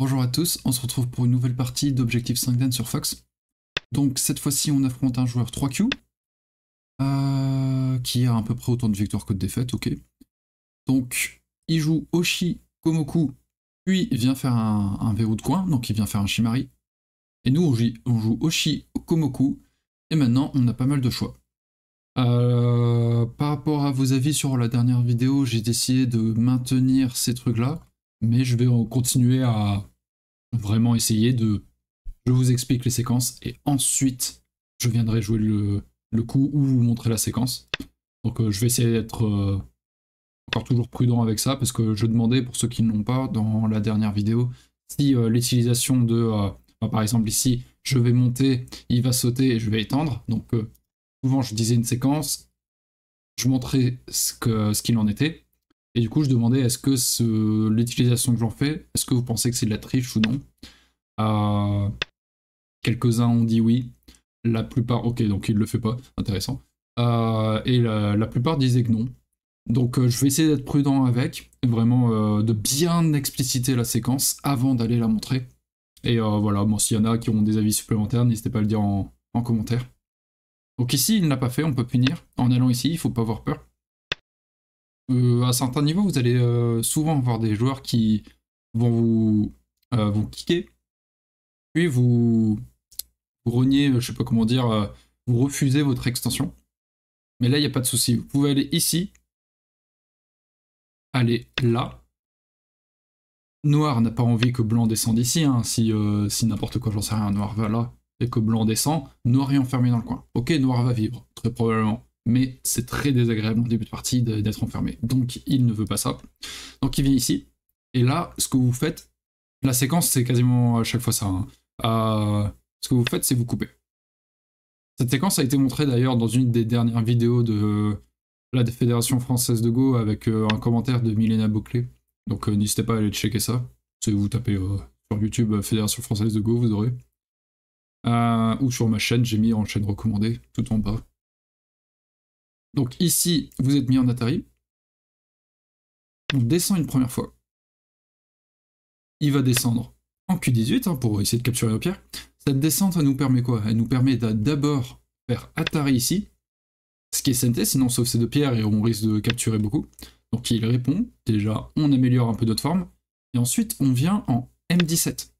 Bonjour à tous, on se retrouve pour une nouvelle partie d'Objectif 5 sur Fox. Donc cette fois-ci on affronte un joueur 3Q, euh, qui a à peu près autant de victoires que de défaites, ok. Donc il joue Oshi Komoku, puis il vient faire un, verrou de coin, donc il vient faire un Shimari. Et nous on joue, Oshi Komoku, et maintenant on a pas mal de choix. Euh, par rapport à vos avis sur la dernière vidéo, j'ai décidé de maintenir ces trucs-là mais je vais continuer à vraiment essayer de... Je vous explique les séquences et ensuite je viendrai jouer le, le coup ou vous montrer la séquence. Donc euh, je vais essayer d'être euh, encore toujours prudent avec ça parce que je demandais pour ceux qui ne l'ont pas dans la dernière vidéo si euh, l'utilisation de... Bah, par exemple ici, je vais monter, il va sauter et je vais étendre. Donc souvent je disais une séquence, je montrais ce qu'il ce en était et du coup, je demandais est-ce que l'utilisation que j'en fais, est-ce que vous pensez que c'est de la triche ou non euh, Quelques-uns ont dit oui. La plupart, ok, donc il ne le fait pas, intéressant. Euh, et la, plupart disaient que non. Donc euh, je vais essayer d'être prudent avec, vraiment de bien expliciter la séquence avant d'aller la montrer. Et voilà, bon, s'il y en a qui ont des avis supplémentaires, n'hésitez pas à le dire en, commentaire. Donc ici, il ne l'a pas fait, on peut punir. En allant ici, il ne faut pas avoir peur. Euh, à certains niveaux, vous allez euh, souvent avoir des joueurs qui vont vous, euh, vous kicker, puis vous, vous je sais pas comment dire, vous refusez votre extension. Mais là, il n'y a pas de souci. Vous pouvez aller ici, aller là. Noir n'a pas envie que blanc descende ici. Hein. Si, si n'importe quoi, j'en sais rien, noir va là et que blanc descend, noir est enfermé dans le coin. Ok, noir va vivre, très probablement mais c'est très désagréable en début de partie d'être enfermé. Donc il ne veut pas ça. Donc il vient ici, et là, ce que vous faites, la séquence c'est quasiment à chaque fois ça. Hein. Euh, ce que vous faites, c'est vous couper. Cette séquence a été montrée d'ailleurs dans une des dernières vidéos de euh, la Fédération Française de Go avec euh, un commentaire de Milena Bouclé. Donc n'hésitez pas à aller checker ça. Si vous tapez sur YouTube Fédération Française de Go, vous aurez. ou sur ma chaîne, j'ai mis en chaîne recommandée, tout en bas. Donc ici, vous êtes mis en Atari. On descend une première fois. Il va descendre en Q18 hein, pour essayer de capturer la pierre. Cette descente, elle nous permet quoi Elle nous permet d'abord faire Atari ici, ce qui est synthé, sinon sauf ces deux pierres et on risque de capturer beaucoup. Donc il répond, déjà on améliore un peu d'autres forme, et ensuite on vient en M17.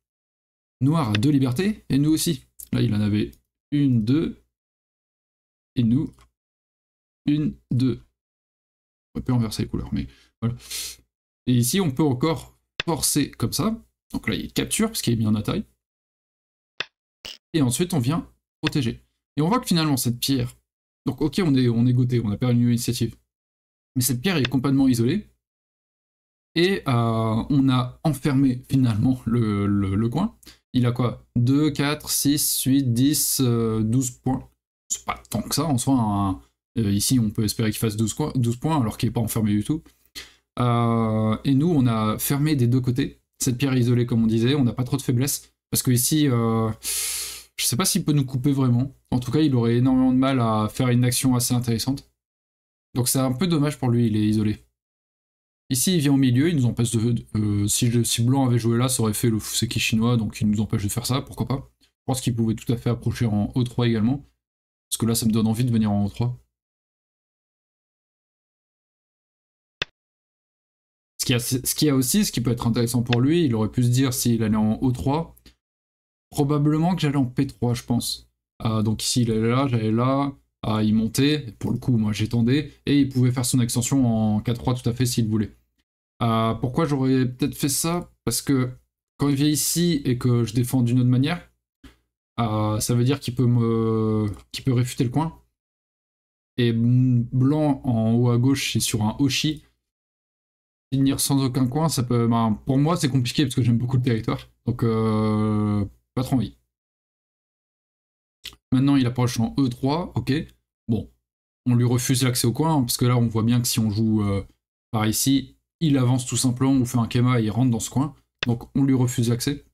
Noir a deux libertés, et nous aussi. Là il en avait une, deux, et nous une, deux. On peut inverser les couleurs, mais voilà. Et ici, on peut encore forcer comme ça. Donc là, il capture, parce qu'il est mis en attaque. Et ensuite, on vient protéger. Et on voit que finalement, cette pierre... Donc ok, on est, on est goûté, on a perdu une initiative. Mais cette pierre est complètement isolée. Et euh, on a enfermé finalement le, coin. Il a quoi 2, 4, 6, 8, 10, 12 points. C'est pas tant que ça, en soi, un, hein. Euh, ici, on peut espérer qu'il fasse 12, points, alors qu'il n'est pas enfermé du tout. Euh, et nous, on a fermé des deux côtés. Cette pierre isolée, comme on disait, on n'a pas trop de faiblesse. Parce que ici, euh, je sais pas s'il peut nous couper vraiment. En tout cas, il aurait énormément de mal à faire une action assez intéressante. Donc c'est un peu dommage pour lui, il est isolé. Ici, il vient au milieu, il nous empêche de... Euh, si, si, Blanc avait joué là, ça aurait fait le Fuseki chinois, donc il nous empêche de faire ça, pourquoi pas. Je pense qu'il pouvait tout à fait approcher en O3 également. Parce que là, ça me donne envie de venir en O3. Ce qui y, a aussi, ce qui peut être intéressant pour lui, il aurait pu se dire s'il allait en O3, probablement que j'allais en P3, je pense. Euh, donc ici, il allait là, j'allais là, il montait, pour le coup, moi j'étendais, et il pouvait faire son extension en k 3 tout à fait s'il voulait. Euh, pourquoi j'aurais peut-être fait ça Parce que quand il vient ici et que je défends d'une autre manière, euh, ça veut dire qu'il peut me, peut réfuter le coin. Et blanc en haut à gauche, est sur un Oshi, sans aucun coin, ça peut. Ben, pour moi, c'est compliqué parce que j'aime beaucoup le territoire. Donc, euh, pas trop envie. Maintenant, il approche en E3, ok. Bon, on lui refuse l'accès au coin, hein, parce que là, on voit bien que si on joue euh, par ici, il avance tout simplement, on fait un kema et il rentre dans ce coin. Donc, on lui refuse l'accès.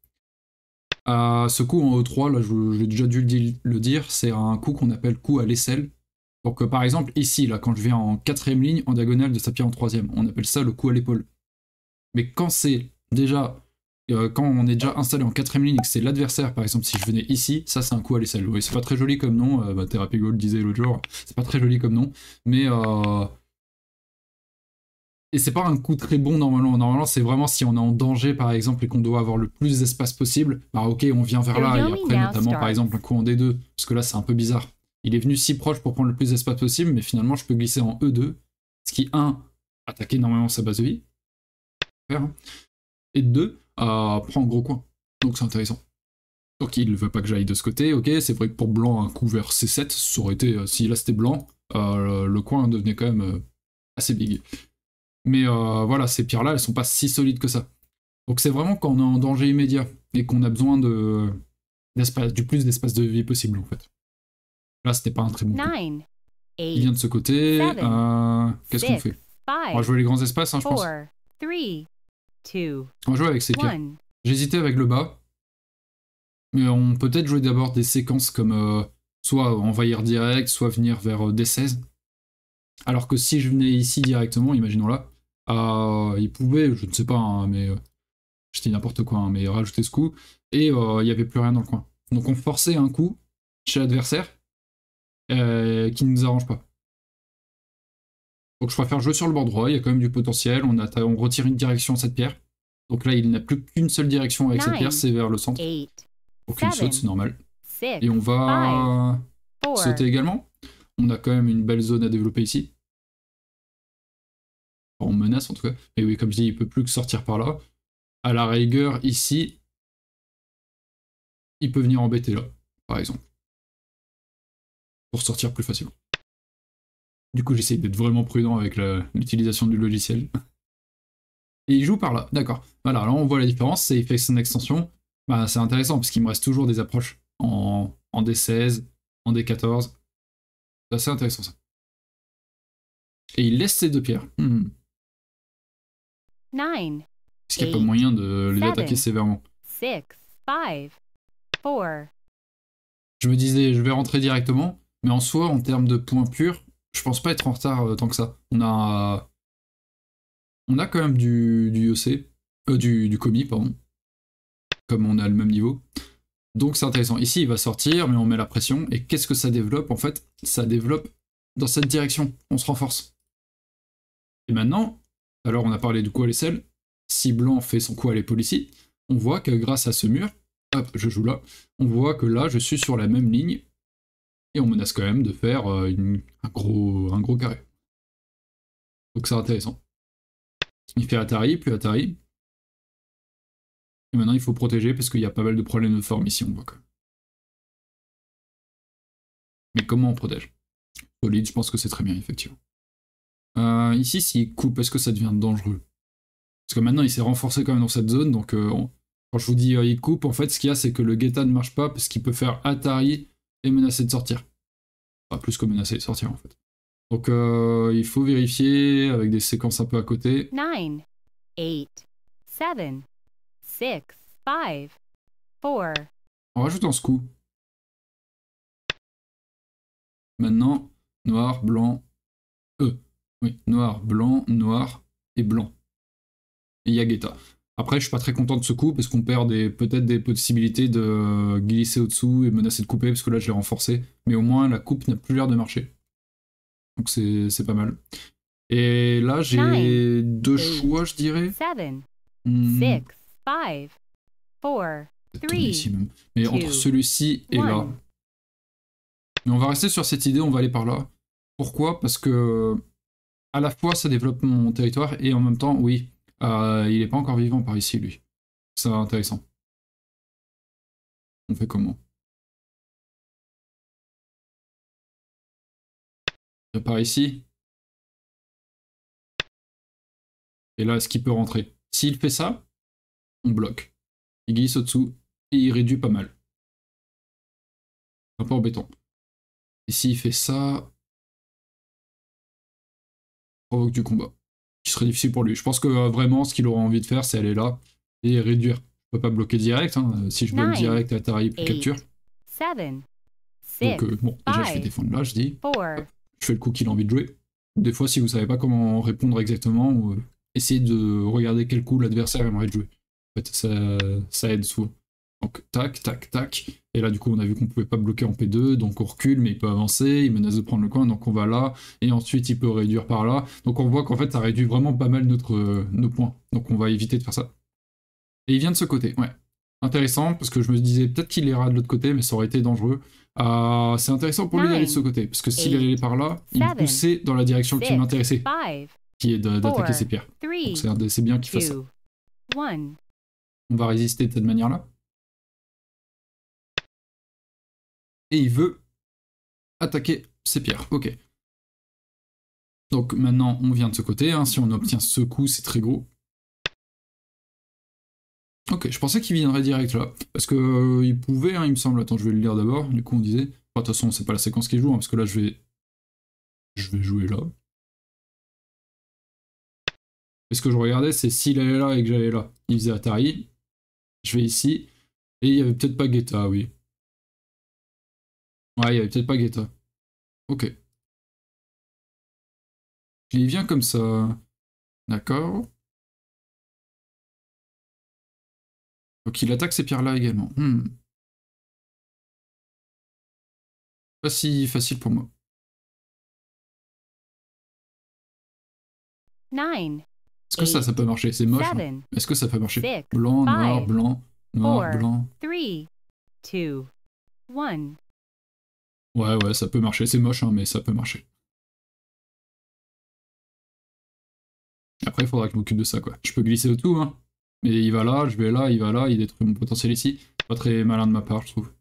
à ce coup en E3, là, j'ai déjà dû le dire, c'est un coup qu'on appelle coup à l'aisselle. Donc euh, par exemple ici, là, quand je viens en quatrième ligne, en diagonale de sa pierre en troisième, on appelle ça le coup à l'épaule. Mais quand c'est déjà, euh, quand on est déjà installé en quatrième ligne et que c'est l'adversaire, par exemple si je venais ici, ça c'est un coup à l'aisselle. Oui, c'est pas très joli comme nom, euh, bah, Thérapie Gold disait l'autre jour, c'est pas très joli comme nom, mais... Et c'est pas un coup très bon normalement. Normalement, c'est vraiment si on est en danger par exemple et qu'on doit avoir le plus d'espace possible, bah ok, on vient vers là et après notamment par exemple un coup en D2, parce que là c'est un peu bizarre. Il est venu si proche pour prendre le plus d'espace possible, mais finalement je peux glisser en E2, ce qui, 1, attaque énormément sa base de vie, et 2, euh, prend un gros coin. Donc c'est intéressant. Donc il ne veut pas que j'aille de ce côté, ok, c'est vrai que pour blanc, un coup vers C7, ça aurait été, euh, si là c'était blanc, euh, le, coin devenait quand même assez big. Mais voilà, ces pierres-là, elles sont pas si solides que ça. Donc c'est vraiment quand on est en danger immédiat et qu'on a besoin de, du plus d'espace de vie possible en fait. Là, c'était pas un très bon coup. Il vient de ce côté. Euh, qu'est-ce qu'on fait On va jouer les grands espaces, hein, je pense. On va jouer avec ces pierres. J'hésitais avec le bas. Mais on peut peut-être jouer d'abord des séquences comme euh, soit envahir direct, soit venir vers euh, D16. Alors que si je venais ici directement, imaginons là, euh, il pouvait, je ne sais pas, hein, mais J'étais n'importe quoi, hein, mais rajouter ce coup, et il n'y avait plus rien dans le coin. Donc on forçait un coup chez l'adversaire, euh, qui ne nous arrange pas. Donc je préfère jouer sur le bord droit, il y a quand même du potentiel, on, a, on retire une direction à cette pierre. Donc là, il n'a plus qu'une seule direction avec cette pierre, c'est vers le centre. Aucune saute, c'est normal. Et on va sauter également. On a quand même une belle zone à développer ici. on menace en tout cas. Mais oui, comme je dis, il ne peut plus que sortir par là. À la rigueur, ici, il peut venir embêter là, par exemple pour sortir plus facilement. Du coup, j'essaye d'être vraiment prudent avec l'utilisation du logiciel. Et il joue par là, d'accord. Voilà, là on voit la différence, c'est il fait son extension. Bah, c'est intéressant parce qu'il me reste toujours des approches en, D16, en D14. C'est assez intéressant ça. Et il laisse ses deux pierres. Hmm. Parce qu'il n'y a pas moyen de les attaquer sévèrement. Je me disais, je vais rentrer directement. Mais en soi, en termes de points purs, je pense pas être en retard euh, tant que ça. On a, on a quand même du, du euh, du, du commis, pardon, comme on a le même niveau. Donc c'est intéressant. Ici, il va sortir, mais on met la pression. Et qu'est-ce que ça développe En fait, ça développe dans cette direction. On se renforce. Et maintenant, alors on a parlé du coup à l'aisselle. Si blanc fait son coup à l'épaule ici, on voit que grâce à ce mur, hop, je joue là, on voit que là, je suis sur la même ligne et on menace quand même de faire euh, un, gros, un gros carré. Donc c'est intéressant. Il fait Atari, puis Atari. Et maintenant il faut protéger parce qu'il y a pas mal de problèmes de forme ici, on voit Mais comment on protège Solide, je pense que c'est très bien, effectivement. Euh, ici, s'il coupe, est-ce que ça devient dangereux Parce que maintenant, il s'est renforcé quand même dans cette zone, donc euh, quand je vous dis il coupe, en fait, ce qu'il y a, c'est que le guetta ne marche pas parce qu'il peut faire Atari et menacé de sortir. Enfin, plus que menacé de sortir en fait. Donc euh, il faut vérifier avec des séquences un peu à côté. 9, 8, 7, 6, 5, 4. On rajoute en ce coup. Maintenant, noir, blanc, E. Oui, noir, blanc, noir et blanc. Et Yageta. Après, je suis pas très content de ce coup parce qu'on perd peut-être des possibilités de glisser au-dessous et menacer de couper parce que là je l'ai renforcé. Mais au moins la coupe n'a plus l'air de marcher. Donc c'est pas mal. Et là j'ai deux choix, je dirais. 6, 5, 4, Mais entre celui-ci et là. Mais on va rester sur cette idée, on va aller par là. Pourquoi Parce que à la fois ça développe mon territoire et en même temps, oui, euh, il n'est pas encore vivant par ici, lui. C'est intéressant. On fait comment Par ici. Et là, est-ce qu'il peut rentrer S'il fait ça, on bloque. Il glisse au-dessous et il réduit pas mal. Un peu embêtant. Et s'il fait ça, provoque du combat qui serait difficile pour lui. Je pense que euh, vraiment, ce qu'il aura envie de faire, c'est aller là et réduire. Je peux pas bloquer direct. Hein. Euh, si je bloque direct à tarif capture. Seven, Donc, euh, bon, déjà, je fais défendre là, je dis. je fais le coup qu'il a envie de jouer. Des fois, si vous savez pas comment répondre exactement, essayez de regarder quel coup l'adversaire aimerait jouer. En fait, ça, ça aide souvent. Donc, tac, tac, tac. Et là, du coup, on a vu qu'on pouvait pas bloquer en P2, donc on recule, mais il peut avancer, il menace de prendre le coin, donc on va là, et ensuite il peut réduire par là. Donc on voit qu'en fait, ça réduit vraiment pas mal notre, euh, nos points. Donc on va éviter de faire ça. Et il vient de ce côté, ouais. Intéressant, parce que je me disais peut-être qu'il ira de l'autre côté, mais ça aurait été dangereux. Ah, c'est intéressant pour lui d'aller de ce côté, parce que s'il allait par là, il poussait dans la direction qui m'intéressait, qui est d'attaquer ses pierres. Donc c'est bien qu'il fasse ça. On va résister de cette manière-là. et il veut attaquer ses pierres. Ok. Donc maintenant, on vient de ce côté. Hein. Si on obtient ce coup, c'est très gros. Ok, je pensais qu'il viendrait direct là. Parce que euh, il pouvait, hein, il me semble. Attends, je vais le lire d'abord. Du coup, on disait. de toute façon, c'est pas la séquence qu'il joue, hein, parce que là, je vais. Je vais jouer là. Et ce que je regardais, c'est s'il allait là et que j'allais là. Il faisait Atari. Je vais ici. Et il y avait peut-être pas Guetta, oui. Ouais, il y avait peut-être pas Guetta. Ok. Il vient comme ça. D'accord. Donc il attaque ces pierres-là également. Pas hmm. si facile pour moi. 9. Est-ce que ça, ça peut marcher C'est moche. Est-ce que ça peut marcher Blanc, noir, blanc, noir, blanc. 3, 2, 1. Ouais, ouais, ça peut marcher. C'est moche, hein, mais ça peut marcher. Après, il faudra que je m'occupe de ça, quoi. Je peux glisser le tout, hein. Mais il va là, je vais là, il va là, il détruit mon potentiel ici. Pas très malin de ma part, je trouve.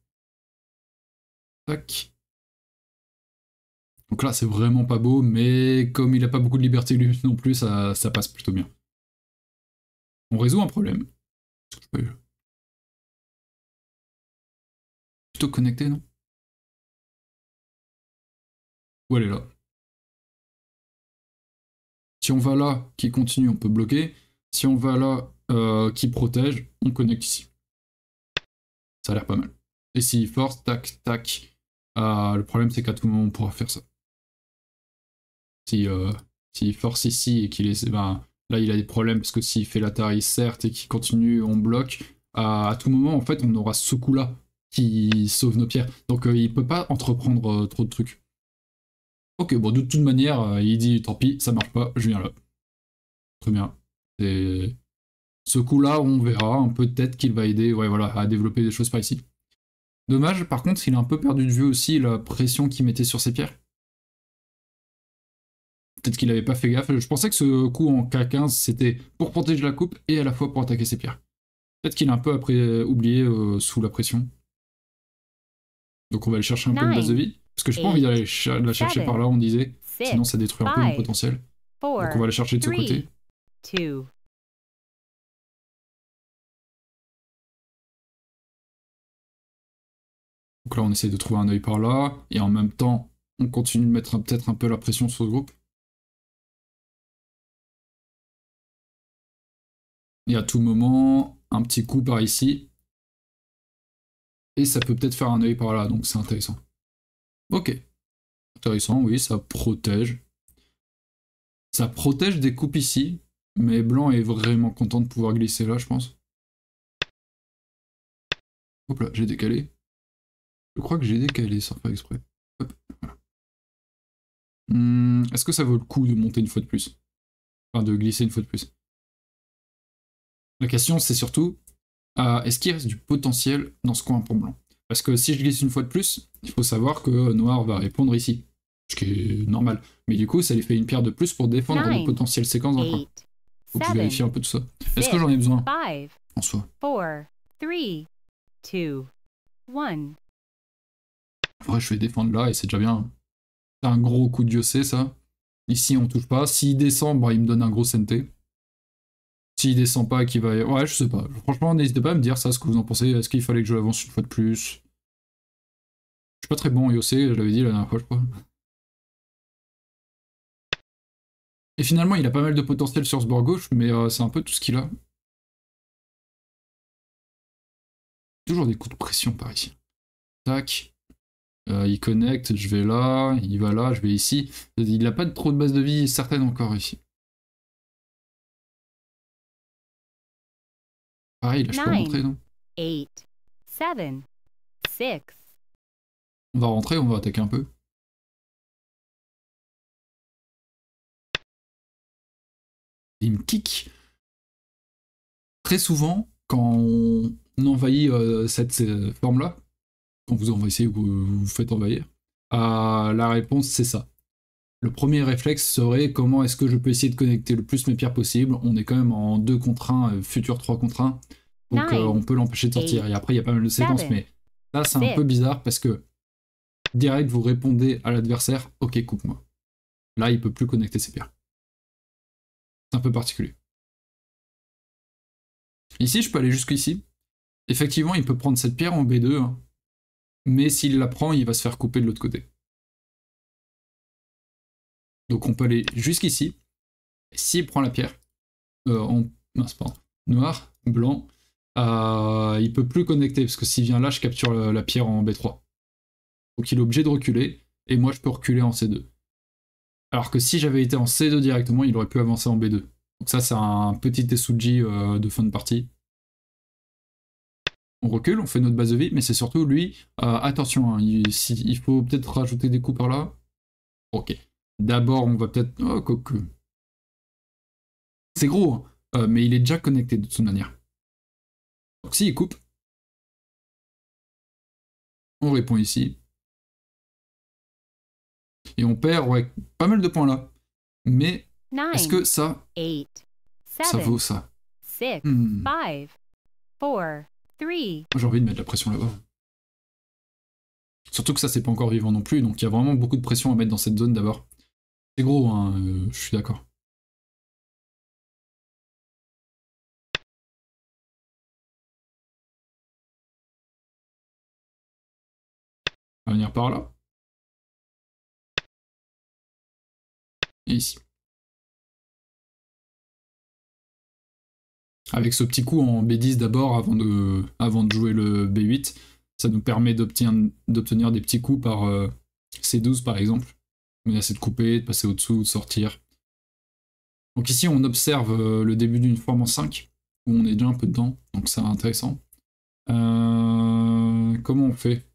Tac. Donc là, c'est vraiment pas beau, mais comme il a pas beaucoup de liberté lui non plus, ça, ça passe plutôt bien. On résout un problème. Plutôt connecté, non où elle est là. Si on va là, qui continue, on peut bloquer. Si on va là, euh, qui protège, on connecte ici. Ça a l'air pas mal. Et si force, tac, tac. Euh, le problème, c'est qu'à tout moment, on pourra faire ça. Si, euh, force ici et qu'il est... Ben, là, il a des problèmes parce que s'il fait la taille, certes, et qu'il continue, on bloque. à tout moment, en fait, on aura ce coup-là qui sauve nos pierres. Donc, il peut pas entreprendre trop de trucs. Ok, bon, de toute manière, euh, il dit tant pis, ça marche pas, je viens là. Très bien. ce coup-là, on verra, hein, peut-être qu'il va aider voilà, à développer des choses par ici. Dommage, par contre, il a un peu perdu de vue aussi la pression qu'il mettait sur ses pierres. Peut-être qu'il n'avait pas fait gaffe. Je pensais que ce coup en K15, c'était pour protéger la coupe et à la fois pour attaquer ses pierres. Peut-être qu'il a un peu après, euh, oublié euh, sous la pression. Donc on va aller chercher un peu de base de vie. Parce que n'ai pas envie d'aller la chercher par là, on disait. Sinon, ça détruit un peu mon potentiel. Donc, on va la chercher de ce côté. Donc là, on essaie de trouver un œil par là. Et en même temps, on continue de mettre peut-être un peu la pression sur le groupe. Et à tout moment, un petit coup par ici. Et ça peut peut-être faire un œil par là, donc c'est intéressant. Ok. Intéressant, oui, ça protège. Ça protège des coupes ici, mais blanc est vraiment content de pouvoir glisser là, je pense. Hop là, j'ai décalé. Je crois que j'ai décalé sans faire exprès. Hmm, est-ce que ça vaut le coup de monter une fois de plus Enfin, de glisser une fois de plus La question, c'est surtout, euh, est-ce qu'il reste du potentiel dans ce coin pour blanc parce que si je glisse une fois de plus, il faut savoir que noir va répondre ici. Ce qui est normal. Mais du coup, ça lui fait une pierre de plus pour défendre une potentielle séquence. dans Faut que je vérifie un peu tout ça. Est-ce que j'en ai besoin En soi. En vrai, je vais défendre là et c'est déjà bien. C'est un gros coup de dieu, c'est ça. Ici, on touche pas. S'il descend, bah, il me donne un gros santé. S'il descend pas, qu'il va. Ouais, je sais pas. Franchement, n'hésitez pas à me dire ça, ce que vous en pensez. Est-ce qu'il fallait que je l'avance une fois de plus Je suis pas très bon en IOC, je l'avais dit la dernière fois, je crois. Et finalement, il a pas mal de potentiel sur ce bord gauche, mais euh, c'est un peu tout ce qu'il a. Toujours des coups de pression par ici. Tac. Euh, il connecte, je vais là, il va là, je vais ici. Il a pas trop de base de vie certaine encore ici. On va rentrer, on va attaquer un peu. Il me kick. Très souvent, quand on envahit euh, cette, euh, forme-là, quand vous envahissez ou vous vous faites envahir, ah, la réponse c'est ça. Le premier réflexe serait comment est-ce que je peux essayer de connecter le plus mes pierres possible. On est quand même en 2 contre 1, euh, futur 3 contre 1. Donc euh, on peut l'empêcher de sortir. et après, il y a pas mal de séquences, mais là, c'est un peu bizarre parce que direct, vous répondez à l'adversaire Ok, coupe-moi. Là, il peut plus connecter ses pierres. C'est un peu particulier. Ici, je peux aller jusqu'ici. Effectivement, il peut prendre cette pierre en B2, hein. mais s'il la prend, il va se faire couper de l'autre côté. Donc on peut aller jusqu'ici. S'il prend la pierre, euh, en noir, blanc, euh, il peut plus connecter parce que s'il vient là, je capture la, pierre en B3. Donc il est obligé de reculer et moi je peux reculer en C2. Alors que si j'avais été en C2 directement, il aurait pu avancer en B2. Donc ça c'est un petit Tsuji euh, de fin de partie. On recule, on fait notre base de vie, mais c'est surtout lui, euh, attention, hein, il, faut peut-être rajouter des coups par là. Ok. D'abord on va peut-être... Oh, c'est gros, hein. euh, mais il est déjà connecté de toute manière. Donc s'il coupe, on répond ici. Et on perd ouais, pas mal de points là. Mais est-ce que ça, ça vaut ça hmm. J'ai envie de mettre la pression là-bas. Surtout que ça, c'est pas encore vivant non plus, donc il y a vraiment beaucoup de pression à mettre dans cette zone d'abord. C'est gros, hein, euh, je suis d'accord. venir par là. Et ici. Avec ce petit coup en B10 d'abord avant de, avant de jouer le B8, ça nous permet d'obtenir des petits coups par euh, C12 par exemple. Menacer de couper, de passer au-dessous, de sortir. Donc ici on observe euh, le début d'une forme en 5, où on est déjà un peu dedans, donc c'est intéressant. Euh, comment on fait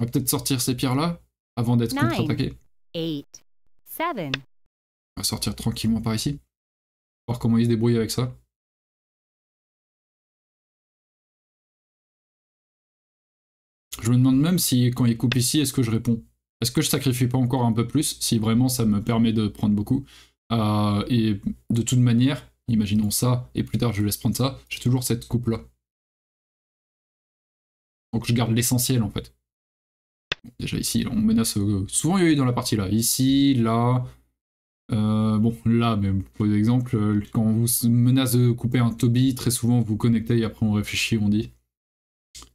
on va peut-être sortir ces pierres-là avant d'être contre-attaqué. On va sortir tranquillement par ici. Voir comment il se débrouillent avec ça. Je me demande même si quand il coupe ici, est-ce que je réponds Est-ce que je sacrifie pas encore un peu plus si vraiment ça me permet de prendre beaucoup euh, Et de toute manière, imaginons ça, et plus tard je laisse prendre ça, j'ai toujours cette coupe-là. Donc je garde l'essentiel en fait. Déjà ici, on menace euh, souvent eu dans la partie là. Ici, là. Euh, bon, là, mais pour exemple, euh, quand on vous menace de couper un Toby, très souvent vous connectez et après on réfléchit, on dit.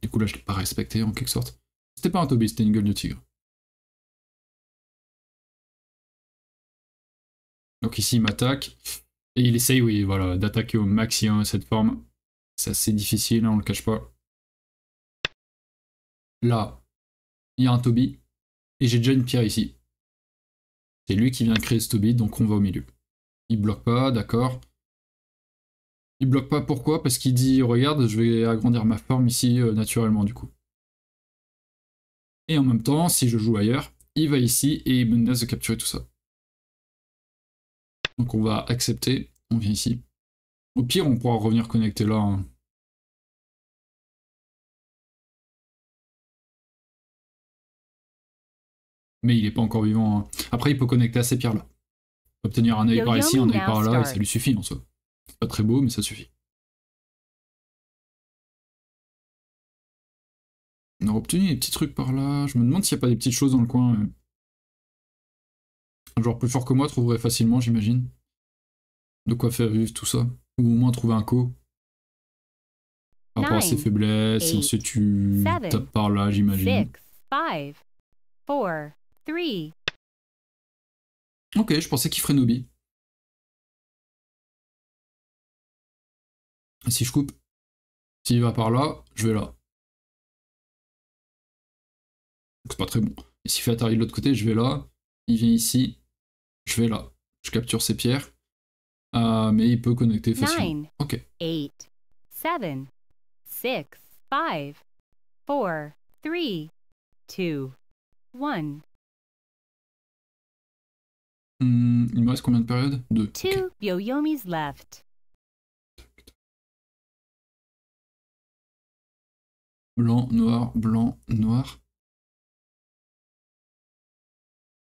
Du coup, là, je l'ai pas respecté en quelque sorte. C'était pas un Toby, c'était une gueule de tigre. Donc ici, il m'attaque. Et il essaye, oui, voilà, d'attaquer au maximum cette forme. C'est assez difficile, hein, on le cache pas. Là, il y a un Toby, et j'ai déjà une pierre ici. C'est lui qui vient créer ce Toby, donc on va au milieu. Il bloque pas, d'accord. Il bloque pas pourquoi Parce qu'il dit regarde, je vais agrandir ma forme ici euh, naturellement du coup. Et en même temps, si je joue ailleurs, il va ici et il me menace de capturer tout ça. Donc on va accepter, on vient ici. Au pire, on pourra revenir connecter là. Hein. mais il n'est pas encore vivant. Hein. Après, il peut connecter à ces pierres-là. Obtenir un œil par ici, un œil par là, et ça lui suffit non soi. C'est pas très beau, mais ça suffit. On a obtenu des petits trucs par là. Je me demande s'il n'y a pas des petites choses dans le coin. Un joueur plus fort que moi trouverait facilement, j'imagine. De quoi faire vivre tout ça. Ou au moins trouver un co. Par rapport ses faiblesses, on ensuite tu tapes par là, j'imagine. 5, 4, 3 Ok, je pensais qu'il ferait Nobi. Ah, si je coupe, s'il va par là, je vais là. C'est pas très bon. Et s'il fait atterrir de l'autre côté, je vais là. Il vient ici, je vais là. Je capture ses pierres. Euh, mais il peut connecter facilement. ok. 8, 7, 6, 5, 4, 3, 2, 1. Hmm, il me reste combien de périodes Deux. Blanc, noir, blanc, noir.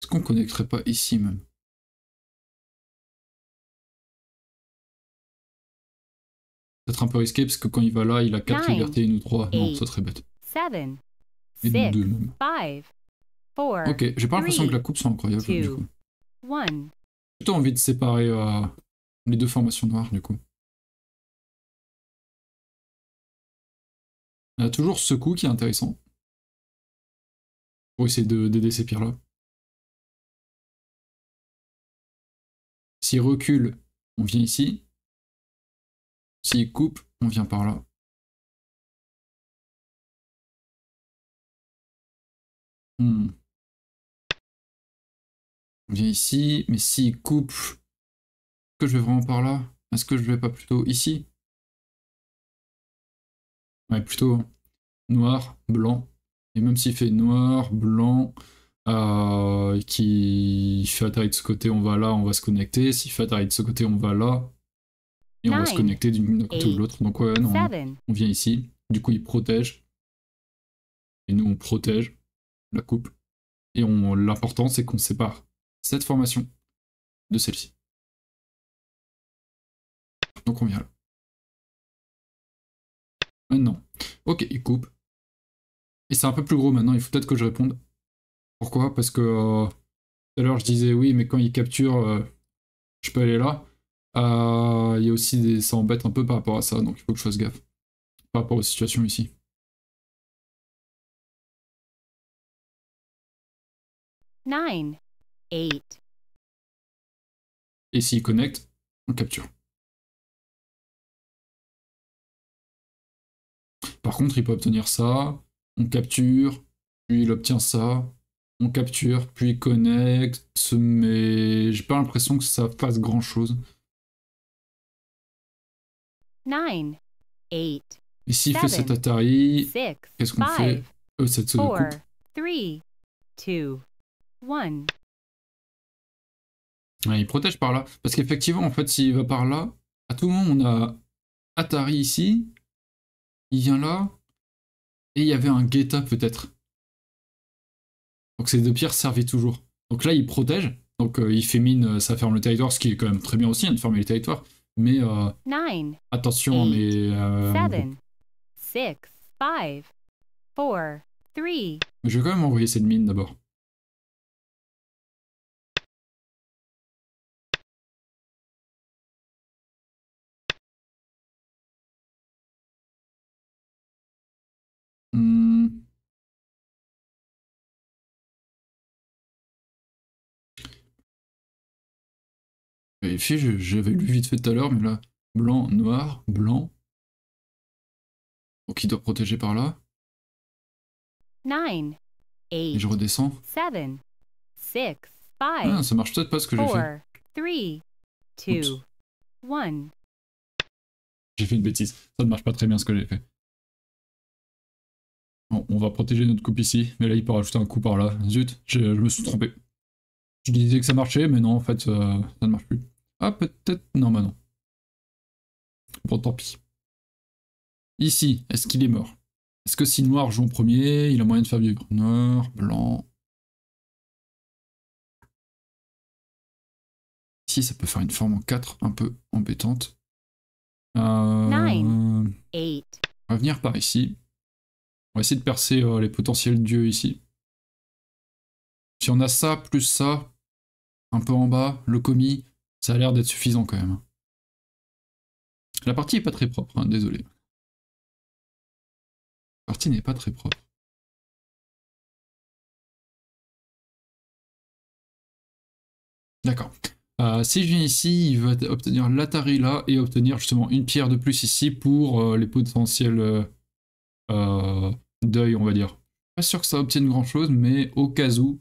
Est-ce qu'on connecterait pas ici même Peut-être un peu risqué parce que quand il va là, il a 4 libertés, et nous 3. Non, ça serait bête. 7, et 6, 5, 4, ok, j'ai pas l'impression que la coupe soit incroyable du coup. J'ai envie de séparer euh, les deux formations noires du coup. Il y a toujours ce coup qui est intéressant. Pour essayer d'aider ces pires là. S'il recule, on vient ici. S'il coupe, on vient par là. Hmm. On vient ici, mais s'il coupe, est-ce que je vais vraiment par là Est-ce que je vais pas plutôt ici Ouais, plutôt noir, blanc. Et même s'il fait noir, blanc, euh, qui fait atterrir de ce côté, on va là, on va se connecter. S'il fait atterrir de ce côté, on va là. Et on va se connecter d'une côté ou l'autre. Donc ouais, on vient ici. Du coup, il protège. Et nous, on protège la coupe. Et l'important, c'est qu'on sépare cette formation de celle-ci. Donc on vient là. Maintenant. Ok, il coupe. Et c'est un peu plus gros maintenant, il faut peut-être que je réponde. Pourquoi Parce que euh, tout à l'heure je disais oui, mais quand il capture, euh, je peux aller là. Euh, il y a aussi des... ça embête un peu par rapport à ça, donc il faut que je fasse gaffe. Par rapport aux situations ici. 9 8. Et s'il connecte, on capture. Par contre, il peut obtenir ça, on capture, puis il obtient ça, on capture, puis il connecte, mais j'ai pas l'impression que ça fasse grand chose. 9, 8, Et s'il fait cet Atari, qu'est-ce qu'on fait Euh, cette 4, 3, 2, 1 il protège par là. Parce qu'effectivement, en fait, s'il va par là, à tout moment, on a Atari ici. Il vient là. Et il y avait un Guetta peut-être. Donc ces deux pierres servaient toujours. Donc là, il protège. Donc euh, il fait mine, euh, ça ferme le territoire, ce qui est quand même très bien aussi hein, de fermer le territoire. Mais attention, mais... Je vais quand même envoyer cette mine d'abord. j'avais lu vite fait tout à l'heure, mais là, blanc, noir, blanc. Donc il doit protéger par là. 9, 8, Et je redescends. 7, 6, 5, ah, ça marche peut-être pas ce que j'ai fait. 3, J'ai fait une bêtise. Ça ne marche pas très bien ce que j'ai fait. Bon, on va protéger notre coupe ici, mais là il peut rajouter un coup par là. Zut, je, me suis trompé. Je disais que ça marchait, mais non, en fait, euh, ça ne marche plus. Ah, peut-être... Non, bah non. Bon, tant pis. Ici, est-ce qu'il est mort Est-ce que si noir joue en premier, il a moyen de faire du Noir, blanc... Ici, ça peut faire une forme en 4 un peu embêtante. Euh, on va venir par ici. On va essayer de percer euh, les potentiels dieux ici. Si on a ça, plus ça, un peu en bas, le commis, ça a l'air d'être suffisant quand même. La partie est pas très propre, hein, désolé. La partie n'est pas très propre. D'accord. Euh, si je viens ici, il va obtenir l'Atari là et obtenir justement une pierre de plus ici pour euh, les potentiels euh, deuils, on va dire. Pas sûr que ça obtienne grand chose, mais au cas où,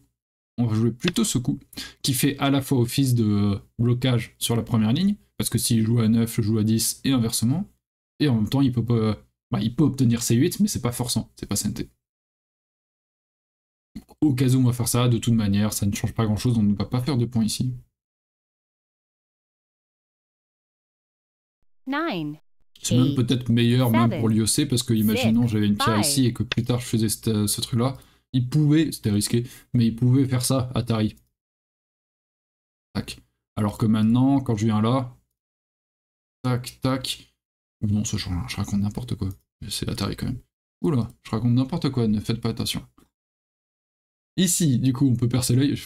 on va jouer plutôt ce coup, qui fait à la fois office de blocage sur la première ligne, parce que s'il joue à 9, je joue à 10, et inversement, et en même temps, il peut, bah, il peut obtenir C8, mais c'est pas forçant, c'est pas synthé. Au cas on va faire ça, de toute manière, ça ne change pas grand-chose, on ne va pas faire de points ici. 9. C'est même peut-être meilleur même pour l'IOC, parce que imaginons j'avais une pierre ici et que plus tard je faisais ce truc-là, il pouvait, c'était risqué, mais il pouvait faire ça, Atari. Tac. Alors que maintenant, quand je viens là, tac, tac. Non, ce genre-là, je raconte n'importe quoi. C'est Atari quand même. Oula, je raconte n'importe quoi, ne faites pas attention. Ici, du coup, on peut percer l'œil.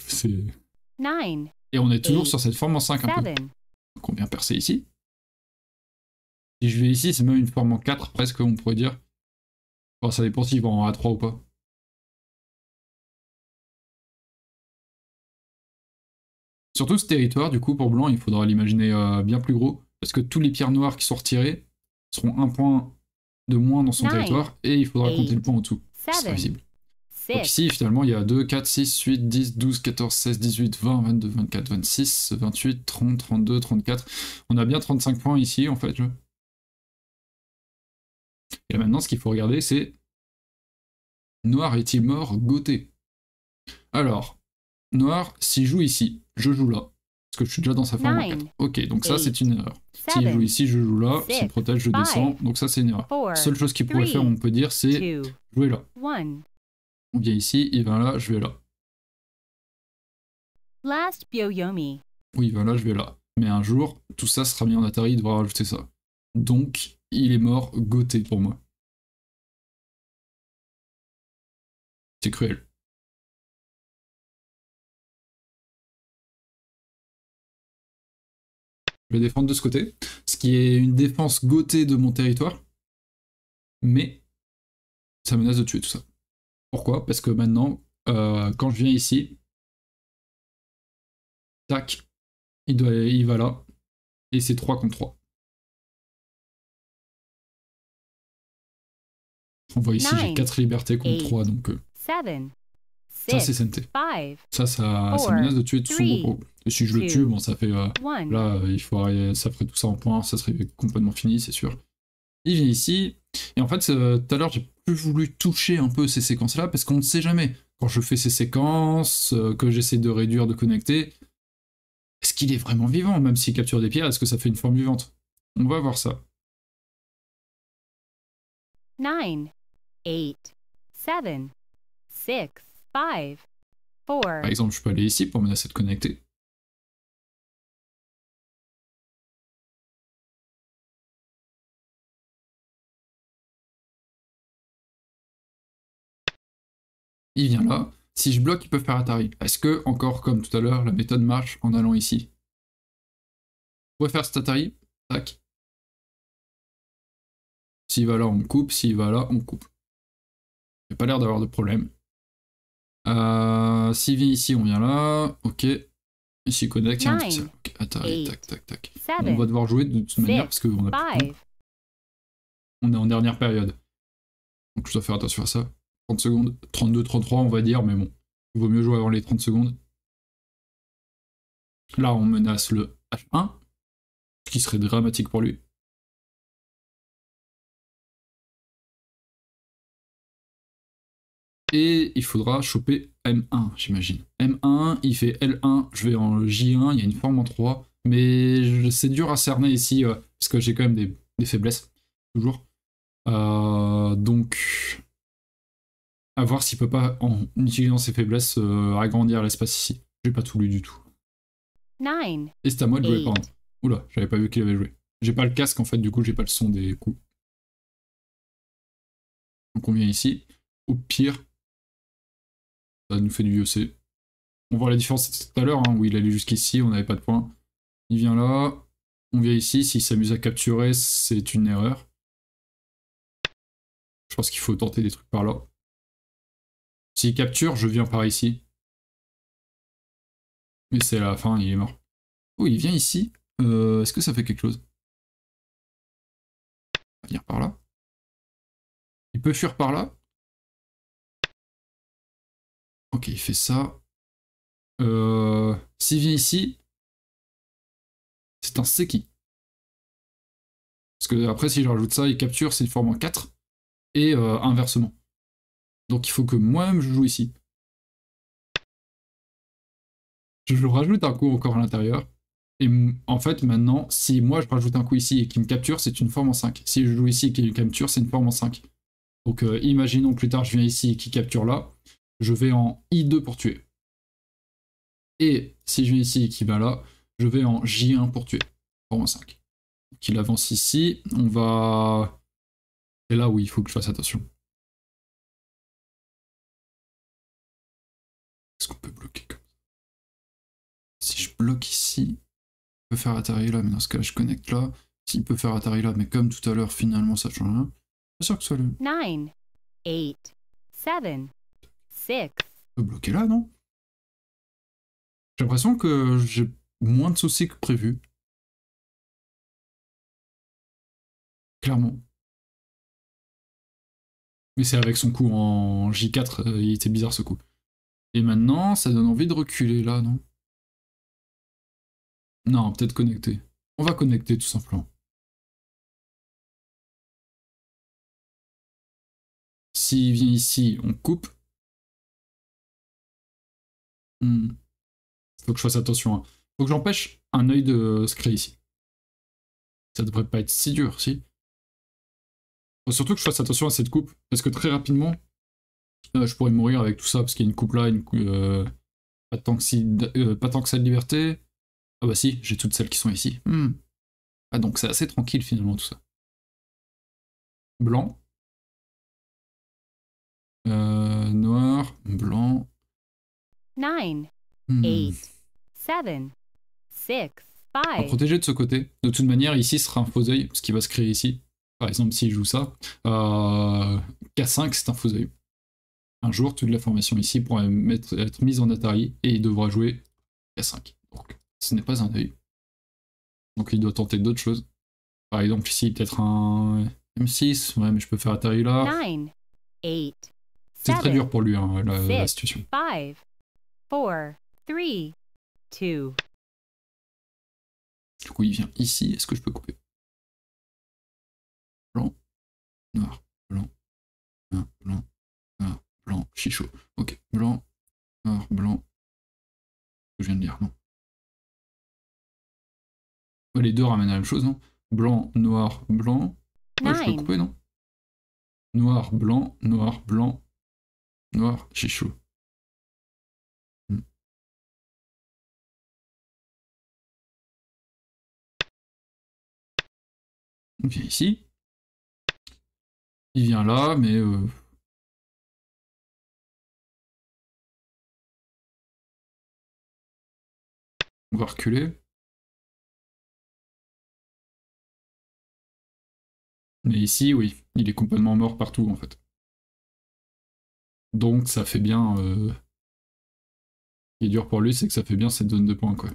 Et on est toujours sur cette forme en 5 un peu. Donc percer ici. Si je vais ici, c'est même une forme en 4 presque, on pourrait dire. ça dépend s'il va en A3 ou pas. Surtout ce territoire, du coup, pour Blanc, il faudra l'imaginer euh, bien plus gros, parce que tous les pierres noires qui sont retirées seront un point de moins dans son territoire, et il faudra compter le point en tout. C'est possible. Donc ici, finalement, il y a 2, 4, 6, 8, 10, 12, 14, 16, 18, 20, 22, 24, 26, 28, 30, 32, 34. On a bien 35 points ici, en fait. Et maintenant, ce qu'il faut regarder, c'est Noir est-il mort goûté Alors, Noir, s'il joue ici, je joue là. Parce que je suis déjà dans sa forme 4. Ok, donc ça c'est une erreur. S'il joue ici, je joue là. S'il protège, je descends. Donc ça c'est une erreur. Seule chose qu'il pourrait faire, on peut dire, c'est jouer là. On vient ici, il va là, je vais là. Oui, il là, je vais là. Mais un jour, tout ça sera mis en Atari, il devra rajouter ça. Donc, il est mort, goté pour moi. C'est cruel. Je vais défendre de ce côté, ce qui est une défense gotée de mon territoire. Mais ça menace de tuer tout ça. Pourquoi Parce que maintenant, euh, quand je viens ici, tac, il, doit, il va là, et c'est 3 contre 3. On voit ici, j'ai 4 libertés contre 3, donc... Euh, ça, c'est Sente. Ça, ça, ça, menace de tuer tout groupe. Et si je le tue, bon, ça fait. Euh, là, euh, il ça ferait tout ça en point ça serait complètement fini, c'est sûr. Il vient ici. Et en fait, euh, tout à l'heure, j'ai plus voulu toucher un peu ces séquences-là parce qu'on ne sait jamais. Quand je fais ces séquences, que j'essaie de réduire, de connecter, est-ce qu'il est vraiment vivant Même s'il capture des pierres, est-ce que ça fait une forme vivante On va voir ça. 9, 8, 7, 6. Par exemple, je peux aller ici pour menacer de connecter. Il vient là. Si je bloque, il peut faire Atari. Est-ce que, encore comme tout à l'heure, la méthode marche en allant ici On va faire cet Atari. Tac. S'il va là, on coupe. S'il va là, on coupe. Il pas l'air d'avoir de problème. Euh, si S'il vient ici, on vient là. Ok. Ici, connect. on va devoir jouer de toute manière parce qu'on On est en dernière période. Donc je dois faire attention à ça. 30 secondes. 32, 33, on va dire, mais bon. Il vaut mieux jouer avant les 30 secondes. Là, on menace le H1, ce qui serait dramatique pour lui. Et il faudra choper M1, j'imagine. M1, il fait L1, je vais en J1, il y a une forme en 3. Mais c'est dur à cerner ici, euh, parce que j'ai quand même des, faiblesses, toujours. Euh, donc, à voir s'il peut pas, en utilisant ses faiblesses, euh, agrandir l'espace ici. J'ai pas tout lu du tout. Et c'est à moi de jouer, eight. pardon. Oula, j'avais pas vu qu'il avait joué. J'ai pas le casque en fait, du coup j'ai pas le son des coups. Donc on vient ici. Au pire, ça nous fait du C. On voit la différence tout à l'heure, hein, où il allait jusqu'ici, on n'avait pas de points. Il vient là, on vient ici, s'il s'amuse à capturer, c'est une erreur. Je pense qu'il faut tenter des trucs par là. S'il capture, je viens par ici. Mais c'est la fin, il est mort. Oh, il vient ici. Euh, est-ce que ça fait quelque chose On va venir par là. Il peut fuir par là. Ok, il fait ça. Euh, s'il vient ici, c'est un Seki. Parce que après, si je rajoute ça, il capture, c'est une forme en 4. Et euh, inversement. Donc il faut que moi-même je joue ici. Je rajoute un coup encore à l'intérieur. Et en fait, maintenant, si moi je rajoute un coup ici et qu'il me capture, c'est une forme en 5. Si je joue ici et qu'il me capture, c'est une forme en 5. Donc euh, imaginons plus tard je viens ici et qu'il capture là je vais en I2 pour tuer. Et si je viens ici et qu'il va là, je vais en J1 pour tuer, pour moins 5. Donc il avance ici, on va... C'est là où il faut que je fasse attention. Est-ce qu'on peut bloquer comme ça Si je bloque ici, il peut faire atterrir là, mais dans ce cas je connecte là. S'il peut faire atterrir là, mais comme tout à l'heure, finalement ça change rien. C'est sûr que ce soit le... 9, 8, 7, euh, bloquer là, non J'ai l'impression que j'ai moins de soucis que prévu. Clairement. Mais c'est avec son coup en J4, euh, il était bizarre ce coup. Et maintenant, ça donne envie de reculer là, non Non, peut-être connecter. On va connecter tout simplement. S'il vient ici, on coupe. Hmm. Faut que je fasse attention. Hein. Faut que j'empêche un œil de se créer ici. Ça devrait pas être si dur, si. Faut surtout que je fasse attention à cette coupe, parce que très rapidement, euh, je pourrais mourir avec tout ça, parce qu'il y a une coupe là, euh, pas, tant que si, euh, pas tant que ça de liberté. Ah bah si, j'ai toutes celles qui sont ici. Hmm. Ah donc c'est assez tranquille finalement tout ça. Blanc. noir, blanc, 9, 8, 7, 6, 5. On protéger de ce côté. De toute manière, ici sera un faux œil, ce qui va se créer ici. Par exemple, s'il joue ça, euh, K5, c'est un faux œil. Un jour, toute la formation ici pourra être, mise en Atari et il devra jouer K5. Donc, ce n'est pas un œil. Donc, il doit tenter d'autres choses. Par exemple, ici, peut-être un M6. Ouais, mais je peux faire Atari là. C'est très dur pour lui, hein, la, situation. 4, 3, 2. Du coup, il vient ici. Est-ce que je peux couper Blanc, noir, blanc, noir, blanc, noir, blanc, chichot. Ok, blanc, noir, blanc. Ce que je viens de dire, non Les deux ramènent la même chose, non Blanc, noir, blanc. Ouais, je peux couper, non Noir, blanc, noir, blanc, noir, chichot. Il vient ici. Il vient là, mais... Euh, on va reculer. Mais ici, oui, il est complètement mort partout, en fait. Donc ça fait bien... Euh, ce qui est dur pour lui, c'est que ça fait bien cette zone de points, quoi.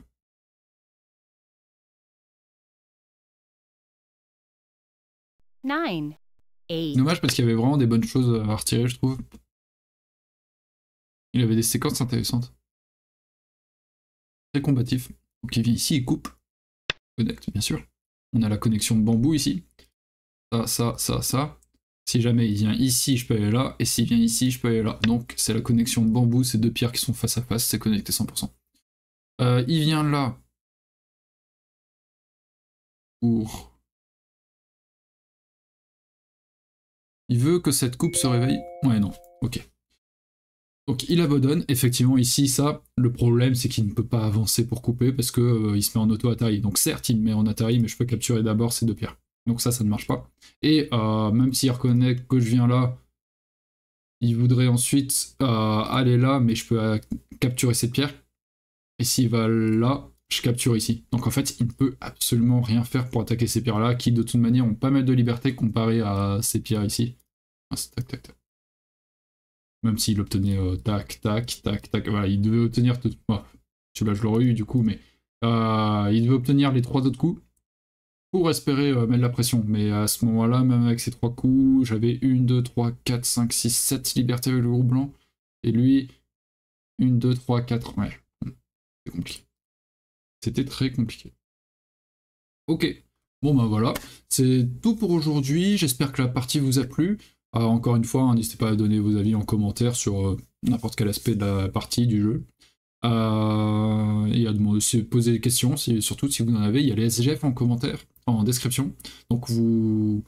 9, Dommage parce qu'il y avait vraiment des bonnes choses à retirer, je trouve. Il avait des séquences intéressantes. Très combatif. Ok, ici, il coupe. Connecte, bien sûr. On a la connexion bambou ici. Ça, ça, ça, ça. Si jamais il vient ici, je peux aller là. Et s'il vient ici, je peux aller là. Donc, c'est la connexion bambou. Ces deux pierres qui sont face à face. C'est connecté 100%. Euh, il vient là. Pour Il veut que cette coupe se réveille. Ouais, non. Ok. Donc il abandonne. Effectivement, ici, ça, le problème, c'est qu'il ne peut pas avancer pour couper parce qu'il euh, il se met en auto-Atari. Donc certes, il met en Atari, mais je peux capturer d'abord ces deux pierres. Donc ça, ça ne marche pas. Et euh, même s'il reconnaît que je viens là, il voudrait ensuite euh, aller là, mais je peux capturer ces pierres. Et s'il va là, je capture ici. Donc en fait, il ne peut absolument rien faire pour attaquer ces pierres-là, qui de toute manière ont pas mal de liberté comparé à ces pierres ici. Ah, tac, tac, Même s'il obtenait euh, tac, tac, tac, tac. Voilà, il devait obtenir. Tout... celui-là, je l'aurais eu du coup, mais euh, il devait obtenir les trois autres coups pour espérer euh, mettre la pression. Mais à ce moment-là, même avec ces trois coups, j'avais une, deux, trois, 4, 5, 6, 7 libertés avec le groupe blanc. Et lui, une, deux, trois, quatre. Ouais, c'est compliqué. C'était très compliqué. Ok. Bon ben voilà, c'est tout pour aujourd'hui, j'espère que la partie vous a plu. Ah, encore une fois, hein, n'hésitez pas à donner vos avis en commentaire sur euh, n'importe quel aspect de la partie, du jeu. Euh, et à demander, poser des questions, surtout si vous en avez. Il y a les SGF en commentaire, en description. Donc vous,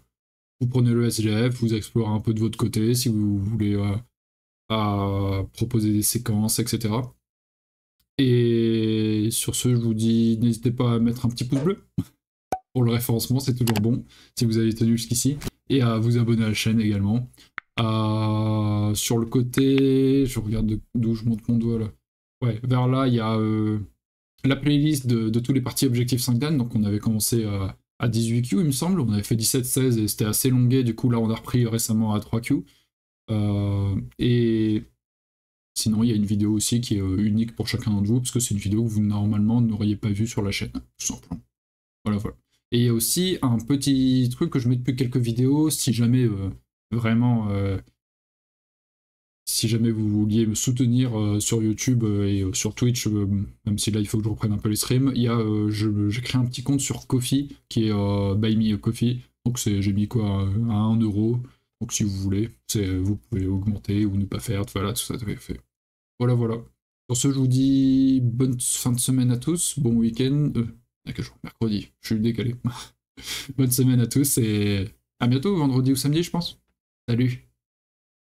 prenez le SGF, vous explorez un peu de votre côté, si vous voulez euh, proposer des séquences, etc. Et sur ce, je vous dis, n'hésitez pas à mettre un petit pouce bleu. Pour le référencement, c'est toujours bon, si vous avez tenu jusqu'ici et à vous abonner à la chaîne également. sur le côté, je regarde d'où je monte mon doigt là. Ouais, vers là, il y a euh, la playlist de, tous les parties Objectif 5 Dan. Donc on avait commencé à, 18Q, il me semble. On avait fait 17-16 et c'était assez longué. Du coup, là, on a repris récemment à 3Q. Euh, et sinon, il y a une vidéo aussi qui est euh, unique pour chacun d'entre vous, parce que c'est une vidéo que vous normalement n'auriez pas vue sur la chaîne, tout simplement. Voilà, voilà. Et aussi un petit truc que je mets depuis quelques vidéos, si jamais euh, vraiment, euh, si jamais vous vouliez me soutenir euh, sur YouTube et sur Twitch, même si là il faut que je reprenne un peu les streams, il y a, je, j'ai créé un petit compte sur Kofi qui est by Me Coffee. Donc c'est, j'ai mis quoi, à 1 euro. Donc si vous voulez, c'est, vous pouvez augmenter ou ne pas faire. Voilà, tout ça fait. Voilà, voilà. Sur ce, je vous dis bonne fin de semaine à tous, bon week-end. Mercredi. Je suis décalé. Bonne semaine à tous et à bientôt, vendredi ou samedi, je pense. Salut